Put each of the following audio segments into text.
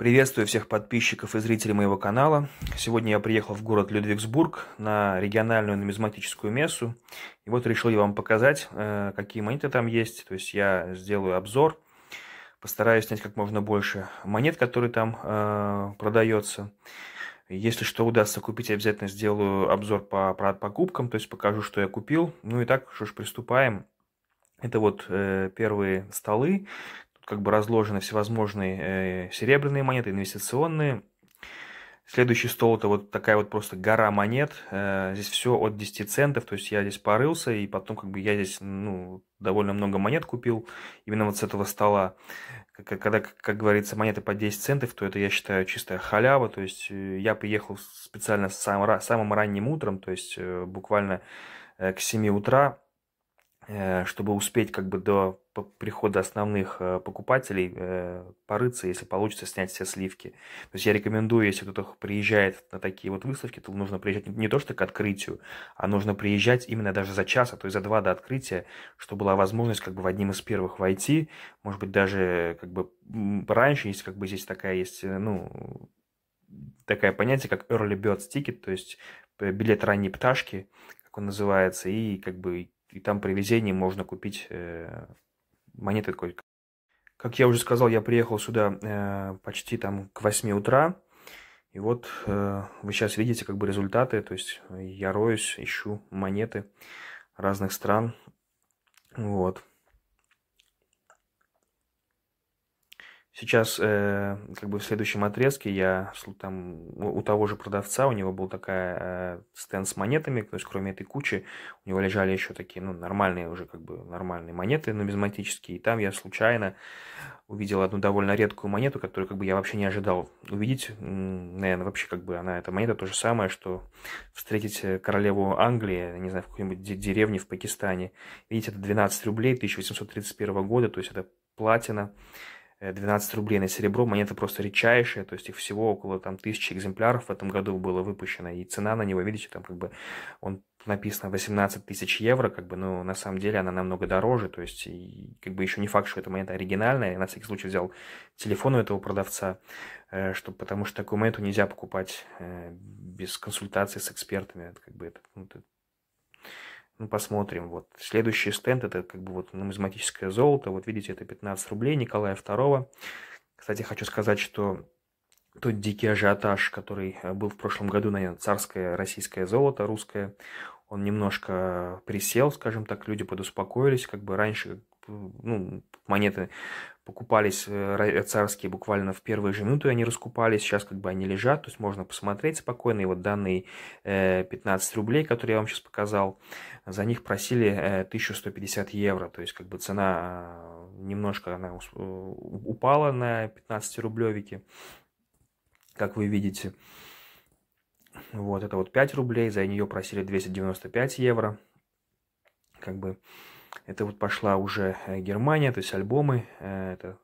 Приветствую всех подписчиков и зрителей моего канала. Сегодня я приехал в город Людвигсбург на региональную нумизматическую мессу. И вот решил я вам показать, э, какие монеты там есть. То есть я сделаю обзор, постараюсь снять как можно больше монет, которые там э, продается. Если что удастся купить, я обязательно сделаю обзор по покупкам, то есть покажу, что я купил. Ну и так, что ж, приступаем. Это вот э, первые столы, как бы разложены всевозможные э, серебряные монеты, инвестиционные. Следующий стол это вот такая вот просто гора монет. Э, здесь все от 10 центов, то есть я здесь порылся, и потом как бы я здесь ну, довольно много монет купил именно вот с этого стола. Когда, как говорится, монеты по 10 центов, то это я считаю чистая халява. То есть э, я приехал специально сам, самым ранним утром, то есть буквально к 7 утра Э, чтобы успеть как бы до прихода основных э, покупателей э, порыться, если получится снять все сливки. То есть я рекомендую, если кто-то приезжает на такие вот выставки, то нужно приезжать не то что к открытию, а нужно приезжать именно даже за час, а то и за два до открытия, чтобы была возможность как бы в одним из первых войти, может быть даже как бы раньше, если как бы здесь такая есть, ну, такая понятие, как early bird ticket, то есть билет ранней пташки, как он называется, и как бы и там при везении можно купить э, монеты такой. Как я уже сказал, я приехал сюда э, почти там к 8 утра. И вот э, вы сейчас видите как бы результаты. То есть я роюсь, ищу монеты разных стран. Вот. Сейчас, э, как бы в следующем отрезке, я там у того же продавца, у него был такая э, стенд с монетами, то есть кроме этой кучи, у него лежали еще такие, ну, нормальные уже, как бы, нормальные монеты нумизматические, и там я случайно увидел одну довольно редкую монету, которую, как бы, я вообще не ожидал увидеть, наверное, вообще, как бы, она, эта монета, то же самое, что встретить э, королеву Англии, не знаю, в какой-нибудь деревне в Пакистане, видите, это 12 рублей 1831 года, то есть это платина, 12 э, рублей на серебро. Монета просто редчайшая, то есть их всего около там тысячи экземпляров в этом году было выпущено. И цена на него, видите, там как бы он написано 18 тысяч евро, как бы, но ну, на самом деле она намного дороже, то есть и, как бы еще не факт, что эта монета оригинальная. Я на всякий случай взял телефон у этого продавца, э, что, потому что такую монету нельзя покупать э, без консультации с экспертами. Это как бы это, ну, это ну, посмотрим. Вот следующий стенд, это как бы вот нумизматическое золото. Вот видите, это 15 рублей Николая II. Кстати, хочу сказать, что тот дикий ажиотаж, который э, был в прошлом году наверное, царское российское золото, русское, он немножко присел, скажем так, люди подуспокоились, как бы раньше ну, монеты покупались э, э, царские буквально в первые же минуты, они раскупались, сейчас как бы они лежат, то есть можно посмотреть спокойно, и вот данные 15 э, рублей, которые я вам сейчас показал, за них просили 1150 евро, то есть как бы цена немножко она упала на 15 рублевики, как вы видите. Вот это вот 5 рублей, за нее просили 295 евро, как бы это вот пошла уже э, Германия, то есть альбомы. Э, это...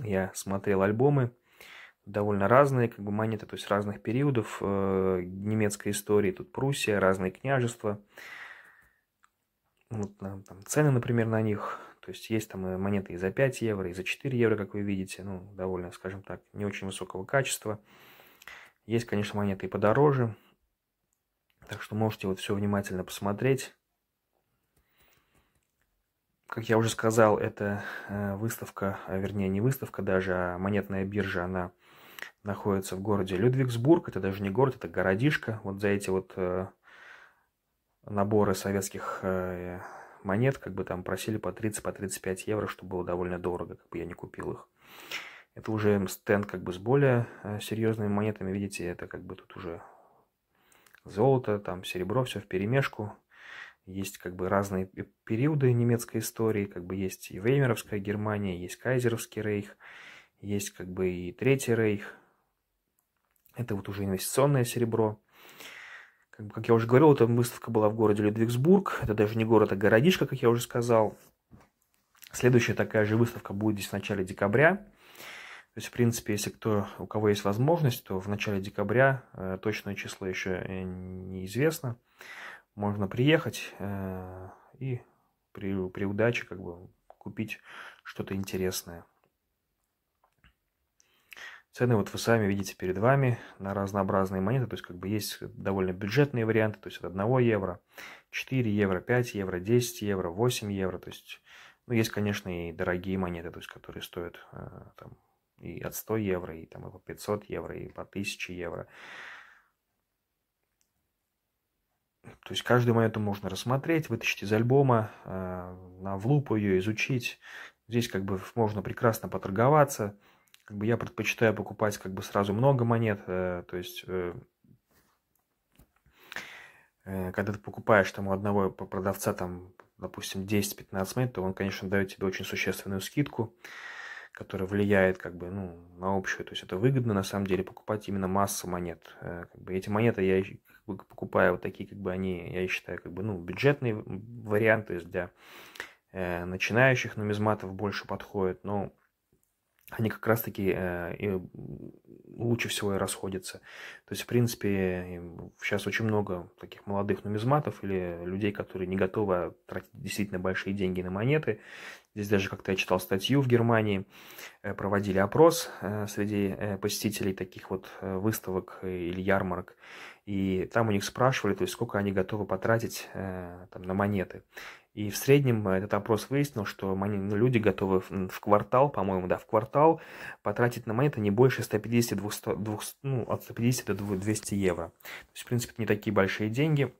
Я смотрел альбомы довольно разные, как бы монеты, то есть разных периодов э, немецкой истории. Тут Пруссия, разные княжества. Вот, там, цены, например, на них. То есть есть там монеты и за 5 евро, и за 4 евро, как вы видите. Ну, довольно, скажем так, не очень высокого качества. Есть, конечно, монеты и подороже. Так что можете вот все внимательно посмотреть как я уже сказал, это э, выставка, а вернее не выставка даже, а монетная биржа, она находится в городе Людвигсбург. Это даже не город, это городишко. Вот за эти вот э, наборы советских э, монет, как бы там просили по 30-35 по 35 евро, что было довольно дорого, как бы я не купил их. Это уже стенд как бы с более серьезными монетами, видите, это как бы тут уже золото, там серебро, все в перемешку есть как бы разные периоды немецкой истории, как бы есть и Веймеровская Германия, есть Кайзеровский рейх, есть как бы и Третий рейх. Это вот уже инвестиционное серебро. Как, бы, как я уже говорил, эта выставка была в городе Людвигсбург. Это даже не город, а городишко, как я уже сказал. Следующая такая же выставка будет здесь в начале декабря. То есть, в принципе, если кто, у кого есть возможность, то в начале декабря э, точное число еще э, неизвестно можно приехать э, и при, при удаче как бы купить что-то интересное. Цены вот вы сами видите перед вами на разнообразные монеты. То есть как бы есть довольно бюджетные варианты. То есть от 1 евро, 4 евро, 5 евро, 10 евро, 8 евро. То есть ну, есть, конечно, и дорогие монеты, то есть которые стоят э, там, и от 100 евро, и, там, и по 500 евро, и по 1000 евро. То есть каждую монету можно рассмотреть, вытащить из альбома, э, на в лупу ее изучить. Здесь как бы можно прекрасно поторговаться. Как бы я предпочитаю покупать как бы сразу много монет. Э, то есть э, когда ты покупаешь там у одного продавца там, допустим, 10-15 монет, то он, конечно, дает тебе очень существенную скидку который влияет как бы, ну, на общую. То есть это выгодно на самом деле покупать именно массу монет. Э, как бы эти монеты я как бы, покупаю вот такие, как бы они, я считаю, как бы, ну, бюджетные варианты, то есть для э, начинающих нумизматов больше подходят, но они как раз-таки э, лучше всего и расходятся. То есть, в принципе, сейчас очень много таких молодых нумизматов или людей, которые не готовы тратить действительно большие деньги на монеты. Здесь даже как-то я читал статью в Германии, э, проводили опрос э, среди э, посетителей таких вот выставок или ярмарок. И там у них спрашивали, то есть сколько они готовы потратить там, на монеты. И в среднем этот опрос выяснил, что ну, люди готовы в квартал, по-моему, да, в квартал потратить на монеты не больше 150-200, ну, от 150 до 200 евро. То есть, в принципе, не такие большие деньги,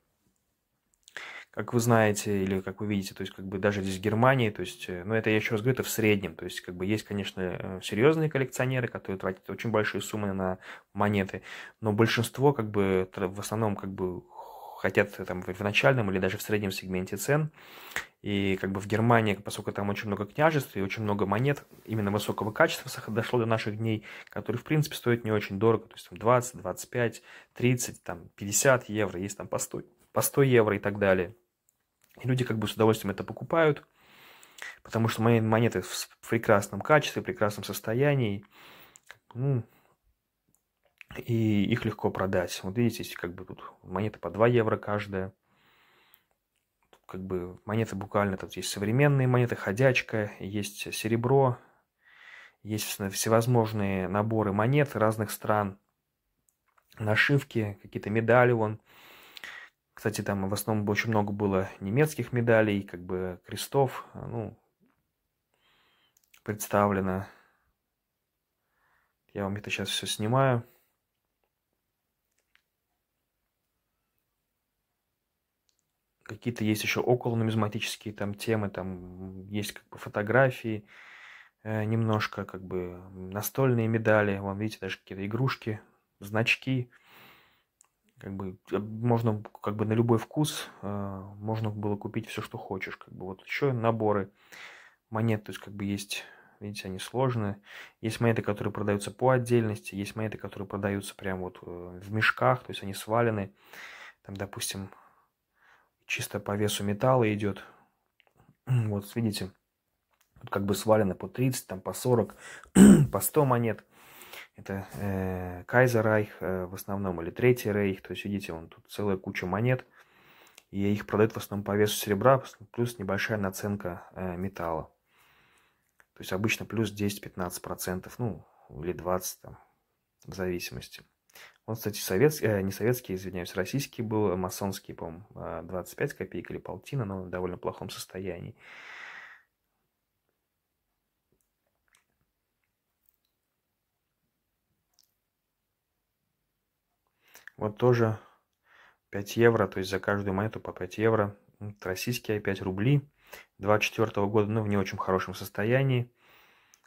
как вы знаете, или как вы видите, то есть, как бы даже здесь в Германии, то есть, э, ну, это я еще раз говорю, это в среднем, то есть, как бы есть, конечно, э, серьезные коллекционеры, которые тратят очень большие суммы на монеты, но большинство, как бы, в основном, как бы, хотят э, там, в начальном или даже в среднем сегменте цен. И как бы в Германии, поскольку там очень много княжеств и очень много монет именно высокого качества дошло до наших дней, которые, в принципе, стоят не очень дорого, то есть там 20, 25, 30, там 50 евро, есть там по 100, по 100 евро и так далее. И люди как бы с удовольствием это покупают, потому что монеты в прекрасном качестве, в прекрасном состоянии. Ну, и их легко продать. Вот видите, как бы тут монеты по 2 евро каждая. Тут как бы монеты буквально, тут есть современные монеты, ходячка, есть серебро, есть всевозможные наборы монет разных стран, нашивки, какие-то медали вон. Кстати, там в основном очень много было немецких медалей, как бы крестов, ну, представлено. Я вам это сейчас все снимаю. какие-то есть еще около нумизматические там темы, там есть как бы фотографии, э, немножко как бы настольные медали, вон видите даже какие-то игрушки, значки, как бы э, можно как бы на любой вкус э, можно было купить все, что хочешь, как бы вот еще наборы монет, то есть как бы есть Видите, они сложные. Есть монеты, которые продаются по отдельности, есть монеты, которые продаются прямо вот в мешках, то есть они свалены. Там, допустим, чисто по весу металла идет. Вот видите, тут как бы свалено по 30, там по 40, по 100 монет. Это э, Кайзерайх э, в основном, или Третий Рейх. То есть, видите, вон тут целая куча монет. И их продают в основном по весу серебра, плюс небольшая наценка э, металла. То есть обычно плюс 10-15%, ну, или 20% там, в зависимости. Он, кстати, советский, э, не советский, извиняюсь, российский был, э, масонский, по-моему, 25 а, копеек или полтина, но в довольно плохом состоянии. Вот тоже 5 евро, то есть за каждую монету по 5 евро. Это российские опять рубли 24 года, ну, в не очень хорошем состоянии.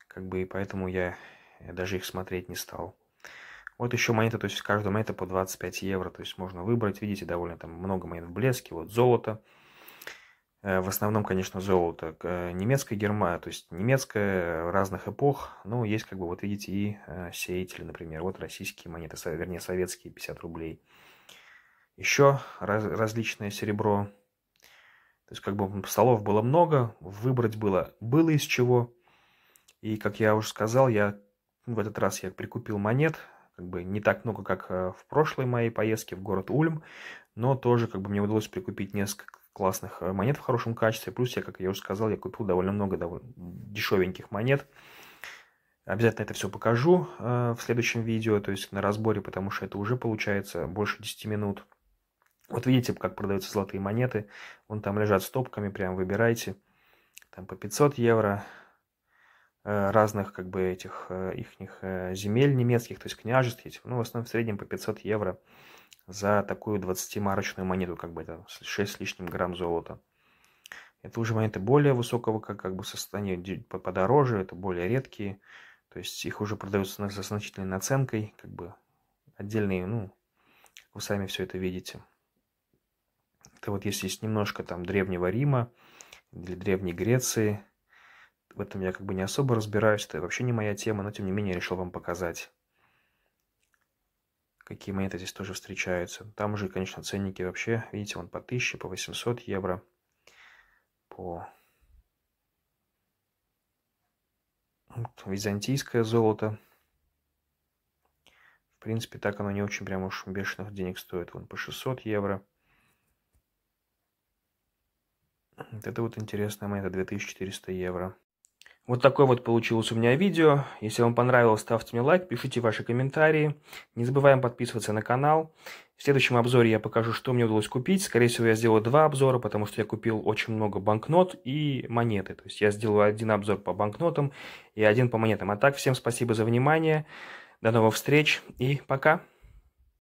Как бы и поэтому я даже их смотреть не стал. Вот еще монеты, то есть каждая монета по 25 евро, то есть можно выбрать. Видите, довольно там много монет в блеске, вот золото. Э, в основном, конечно, золото э, немецкая Германия, то есть немецкая э, разных эпох. Ну, есть как бы, вот видите, и сеятели, например. Вот российские монеты, вернее, советские 50 рублей. Еще раз, различное серебро. То есть как бы столов было много, выбрать было, было из чего. И, как я уже сказал, я в этот раз я прикупил монет, как бы не так много, как э, в прошлой моей поездке в город Ульм, но тоже как бы мне удалось прикупить несколько классных э, монет в хорошем качестве. Плюс я, как я уже сказал, я купил довольно много довольно дешевеньких монет. Обязательно это все покажу э, в следующем видео, то есть на разборе, потому что это уже получается больше 10 минут. Вот видите, как продаются золотые монеты. Вон там лежат стопками, прям выбирайте. Там по 500 евро, Э, разных как бы этих э, ихних э, земель немецких, то есть княжеств есть, ну, в основном в среднем по 500 евро за такую 20-марочную монету, как бы это 6 с лишним грамм золота. Это уже монеты более высокого как, как бы состояния, подороже, это более редкие, то есть их уже продаются со значительной наценкой, как бы отдельные, ну, вы сами все это видите. Это вот если есть немножко там Древнего Рима или Древней Греции, в этом я как бы не особо разбираюсь, это вообще не моя тема, но тем не менее я решил вам показать. Какие монеты здесь тоже встречаются. Там уже, конечно, ценники вообще, видите, он по 1000, по 800 евро, по... византийское золото. В принципе, так оно не очень прям уж бешеных денег стоит. Вон по 600 евро. Вот это вот интересная монета, 2400 евро. Вот такое вот получилось у меня видео. Если вам понравилось, ставьте мне лайк, пишите ваши комментарии. Не забываем подписываться на канал. В следующем обзоре я покажу, что мне удалось купить. Скорее всего, я сделаю два обзора, потому что я купил очень много банкнот и монеты. То есть я сделаю один обзор по банкнотам и один по монетам. А так, всем спасибо за внимание. До новых встреч и пока!